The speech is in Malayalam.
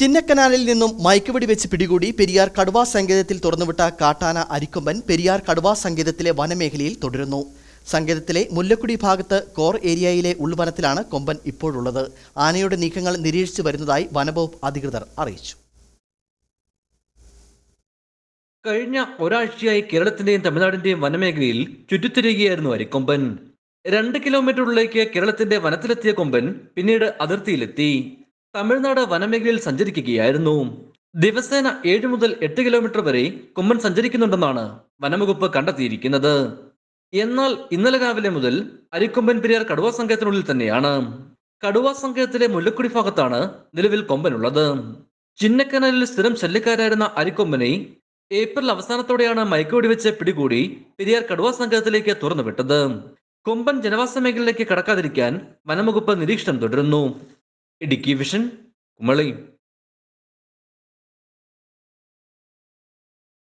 ചിന്നക്കനാലിൽ നിന്നും മയക്കുപിടി വെച്ച് പിടികൂടി പെരിയാർ കടുവാ സങ്കേതത്തിൽ തുറന്നുവിട്ട കാട്ടാന അരിക്കൊമ്പൻ പെരിയാർ കടുവാ സങ്കേതത്തിലെ വനമേഖലയിൽ തുടരുന്നു സങ്കേതത്തിലെ മുല്ലക്കുടി ഭാഗത്ത് കോർ ഏരിയയിലെ ഉൾവനത്തിലാണ് കൊമ്പൻ ഇപ്പോഴുള്ളത് ആനയുടെ നീക്കങ്ങൾ നിരീക്ഷിച്ചു വരുന്നതായി വനവകുപ്പ് അധികൃതർ അറിയിച്ചു കഴിഞ്ഞ ഒരാഴ്ചയായി കേരളത്തിന്റെയും തമിഴ്നാടിന്റെയും വനമേഖലയിൽ ചുറ്റിത്തിരികയായിരുന്നു അരിക്കൊമ്പൻ രണ്ട് കിലോമീറ്ററിലേക്ക് കേരളത്തിന്റെ വനത്തിലെത്തിയ കൊമ്പൻ പിന്നീട് അതിർത്തിയിലെത്തി തമിഴ്നാട് വനമേഖലയിൽ സഞ്ചരിക്കുകയായിരുന്നു ദിവസേന ഏഴ് മുതൽ എട്ട് കിലോമീറ്റർ വരെ കൊമ്പൻ സഞ്ചരിക്കുന്നുണ്ടെന്നാണ് വനംവകുപ്പ് കണ്ടെത്തിയിരിക്കുന്നത് എന്നാൽ ഇന്നലെ രാവിലെ മുതൽ അരിക്കൊമ്പൻ പെരിയാർ കടുവാ സങ്കേതത്തിനുള്ളിൽ തന്നെയാണ് കടുവാ സങ്കേതത്തിലെ മുല്ലക്കുടി ഭാഗത്താണ് നിലവിൽ കൊമ്പനുള്ളത് ചിന്നക്കനാലിൽ സ്ഥിരം ശല്യക്കാരായിരുന്ന അരിക്കൊമ്പനെ ഏപ്രിൽ അവസാനത്തോടെയാണ് മയക്കോടി വെച്ച് പിടികൂടി പെരിയാർ കടുവാ സങ്കേതത്തിലേക്ക് തുറന്നുവിട്ടത് കൊമ്പൻ ജനവാസ മേഖലയിലേക്ക് കടക്കാതിരിക്കാൻ വനംവകുപ്പ് നിരീക്ഷണം തുടരുന്നു ഇടുക്കി വിഷൻ കുമളി